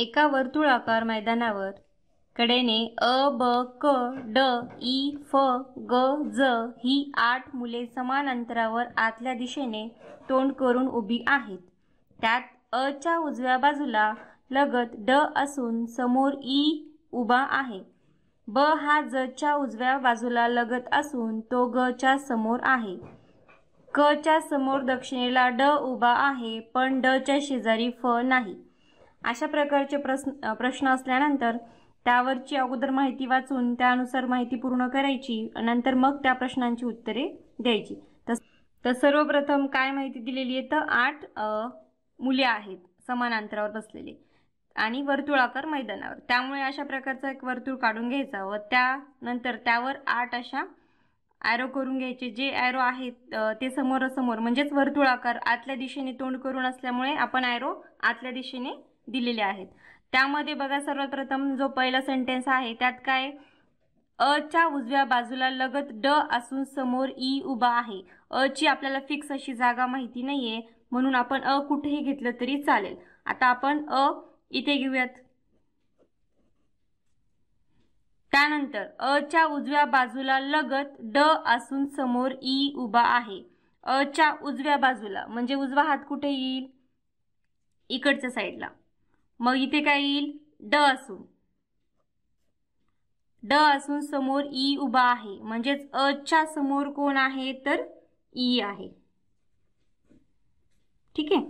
एका वर्तुळाकार मैदानावर कडेने अ ब क ड ई फ ग ज ही आठ मुले समान अंतरावर आतल्या दिशेने तोंड करून उभी आहेत त्यात अ च्या उजव्या बाजूला लगत ड असून समोर इ उभा आहे ब हा ज च्या उजव्या बाजूला लगत असून तो ग च्या समोर आहे क च्या समोर दक्षिणेला ड उभा आहे पण ड च्या शेजारी फ नाही अशा प्रकारचे प्रश्न प्रश्न असल्यानंतर त्यावरची अगोदर माहिती वाचून त्यानुसार माहिती पूर्ण करायची नंतर मग त्या प्रश्नांची उत्तरे द्यायची तर सर्वप्रथम काय माहिती दिलेली आहे तर आठ मुले आहेत समान अंतरावर बसलेले आणि वर्तुळाकार मैदानावर त्यामुळे अशा प्रकारचा एक वर्तुळ काढून घ्यायचा व त्यानंतर त्यावर आठ अशा ॲरो करून घ्यायचे जे ॲरो आहेत ते समोरासमोर म्हणजेच वर्तुळाकार आतल्या दिशेने तोंड करून असल्यामुळे आपण ॲरो आतल्या दिशेने दिलेले आहेत त्यामध्ये बघा सर्वात प्रथम जो पहिला सेंटेन्स आहे त्यात काय अ च्या उजव्या बाजूला लगत ड असून समोर ई उभा आहे अ ची आपल्याला फिक्स अशी जागा माहिती नाहीये म्हणून आपण अ कुठेही घेतलं तरी चालेल आता आपण अ इथे घेऊयात त्यानंतर अ च्या उजव्या बाजूला लगत ड असून समोर ई उभा आहे अ च्या उजव्या बाजूला म्हणजे उजवा हात कुठे येईल इकडच्या साईडला मग इथे काय येईल ड असून ड असून समोर ई उभा आहे म्हणजेच च्या समोर कोण आहे तर ई आहे ठीक आहे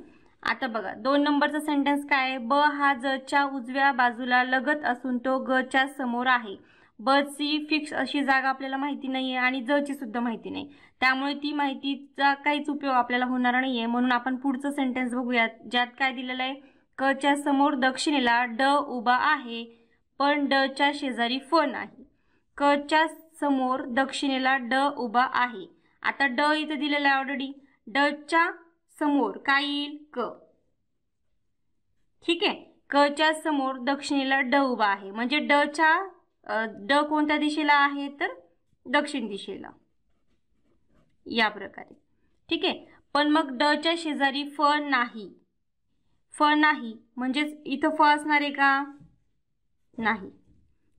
आता बघा दोन नंबरचा सेंटेन्स काय आहे ब हा जच्या उजव्या बाजूला लगत असून तो ग च्या समोर आहे ब ची फिक्स अशी जागा आपल्याला माहिती नाही आहे आणि ज ची सुद्धा माहिती नाही त्यामुळे ती माहितीचा काहीच उपयोग आपल्याला होणार नाही म्हणून आपण पुढचं सेंटेन्स बघूयात ज्यात काय दिलेलं आहे क च्या समोर दक्षिणेला ड उभा आहे पण ड च्या शेजारी फ नाही क च्या समोर दक्षिणेला ड उभा आहे आता ड इथं दिलेलं आहे ऑलरेडी ड च्या समोर काय येईल क ठीक आहे क च्या समोर दक्षिणेला ड उभा आहे म्हणजे ड च्या ड कोणत्या दिशेला आहे तर दक्षिण दिशेला या प्रकारे ठीक आहे पण मग ड च्या शेजारी फ नाही फळ नाही म्हणजेच इथं फळ असणार आहे का नाही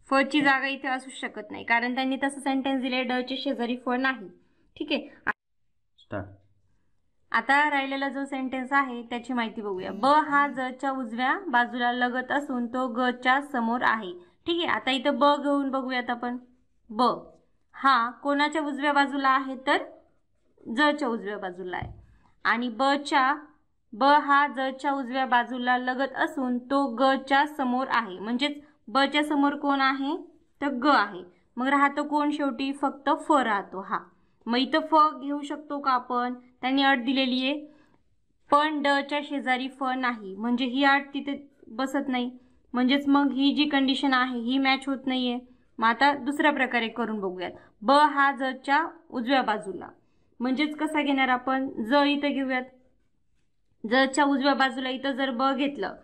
फळची जागा इथे असू शकत नाही कारण त्यांनी तसं सेंटेन्स दिले ड चे शेजारी फळ नाही ठीक आहे आता राहिलेला जो सेंटेन्स आहे त्याची माहिती बघूया ब हा जच्या उजव्या बाजूला लगत असून तो ग च्या समोर आहे ठीक आहे आता इथं ब घेऊन बघूयात आपण ब हा कोणाच्या उजव्या बाजूला आहे तर जच्या उजव्या बाजूला आहे आणि ब च्या ब हा ज च्या उजव्या बाजूला लगत असून तो ग च्या समोर आहे म्हणजेच ब च्या समोर कोण आहे तर ग आहे मग राहतो कोण शेवटी फक्त फ राहतो हा मग इथं फ घेऊ शकतो का आपण त्यांनी अट दिलेली आहे पण ड च्या शेजारी फ नाही म्हणजे ही अट तिथे बसत नाही म्हणजेच मग ही जी कंडिशन आहे ही मॅच होत नाहीये मग आता दुसऱ्या प्रकारे करून बघूयात ब हा जच्या उजव्या बाजूला म्हणजेच कसा घेणार आपण ज इथं घेऊयात जच्या उजव्या बाजूला इथं जर ब घेतलं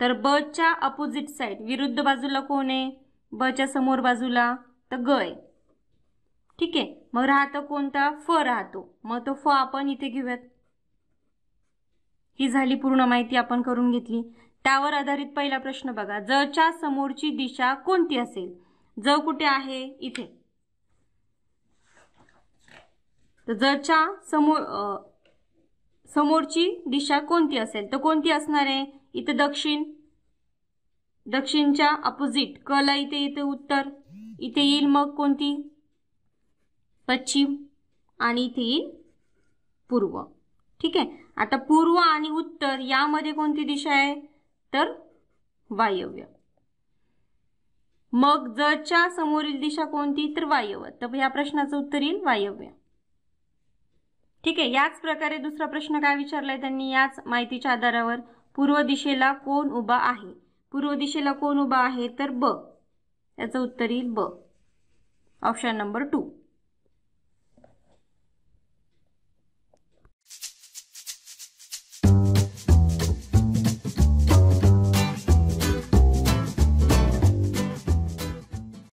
तर ब च्या अपोजिट साईड विरुद्ध बाजूला कोण आहे बच्या समोर बाजूला तर ग आहे ठीक आहे मग राहतं कोणता फ राहतो मग तो फ आपण इथे घेऊयात ही झाली पूर्ण माहिती आपण करून घेतली त्यावर आधारित पहिला प्रश्न बघा जच्या समोरची दिशा कोणती असेल ज कुठे आहे इथे तर जच्या समोर समोरची दिशा कोणती असेल तर कोणती असणार आहे इथं दक्षिण दक्षिणच्या अपोजिट कला इथे इथे उत्तर इथे येईल मग कोणती पश्चिम आणि इथे येईल पूर्व ठीक आहे आता पूर्व आणि उत्तर यामध्ये कोणती दिशा आहे तर वायव्य मग जच्या समोरील दिशा कोणती तर वायव्य तर या प्रश्नाचं उत्तर येईल वायव्य ठीक आहे याच प्रकारे दुसरा प्रश्न काय विचारलाय त्यांनी याच माहितीच्या आधारावर पूर्व दिशेला कोण उभा आहे पूर्व दिशेला कोण उभा आहे तर ब याचं उत्तर येईल ब ऑप्शन नंबर टू